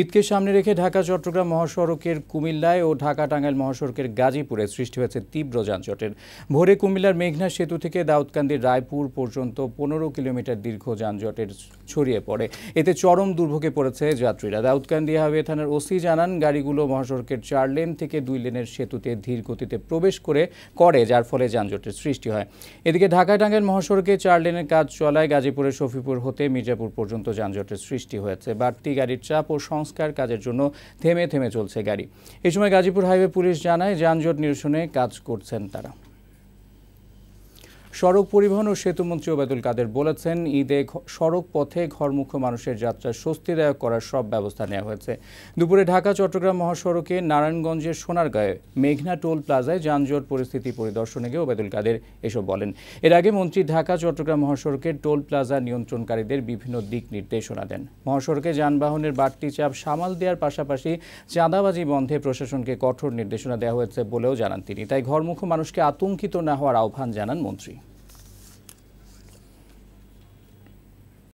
ঈদকে সামনে রেখে ঢাকা চট্টগ্রাম মহাসড়কের কুমিল্লায় ও ঢাকা টাঙ্গাইল মহাসড়কের গাজীপুরে সৃষ্টি হয়েছে তীব্র যানজটের ভোরে কুমিল্লার মেঘনা সেতু থেকে দাউদকান্দির রায়পুর পর্যন্ত পনেরো কিলোমিটার দীর্ঘ যানজটের ছড়িয়ে পড়ে এতে চরম দুর্ভোগে পড়েছে যাত্রীরা দাউদকান্দি হাইওয়ে থানার ওসি জানান গাড়িগুলো মহাসড়কের চার লেন থেকে দুই লেনের সেতুতে ধীর গতিতে প্রবেশ করে করে যার ফলে যানজটের সৃষ্টি হয় এদিকে ঢাকা টাঙ্গাইল মহাসড়কে চার লেনের কাজ চলায় গাজীপুরের শফিপুর হতে মির্জাপুর পর্যন্ত যানজটের সৃষ্টি হয়েছে বাড়তি গাড়ির চাপ ও সংস্কার কাজের জন্য থেমে থেমে চলছে গাড়ি এই সময় গাজীপুর হাইওয়ে পুলিশ জানায় যানজট নিরসনে কাজ করছেন তারা সড়ক পরিবহন ও সেতুমন্ত্রী ওবায়দুল কাদের বলেছেন ঈদে সড়ক পথে ঘরমুখ মানুষের যাত্রা স্বস্তিদায়ক করার সব ব্যবস্থা নেওয়া হয়েছে দুপুরে ঢাকা চট্টগ্রাম মহাসড়কে নারায়ণগঞ্জের সোনারগাঁয়ে মেঘনা টোল প্লাজায় যানজট পরিস্থিতি পরিদর্শনে গিয়ে ওবায়দুল কাদের এসব বলেন এর আগে মন্ত্রী ঢাকা চট্টগ্রাম মহাসড়কে টোল প্লাজা নিয়ন্ত্রণকারীদের বিভিন্ন দিক নির্দেশনা দেন মহাসড়কে যানবাহনের বাড়তি চাপ সামাল দেওয়ার পাশাপাশি চাঁদাবাজি বন্ধে প্রশাসনকে কঠোর নির্দেশনা দেওয়া হয়েছে বলেও জানান তিনি তাই ঘরমুখ মানুষকে আতঙ্কিত না হওয়ার আহ্বান জানান মন্ত্রী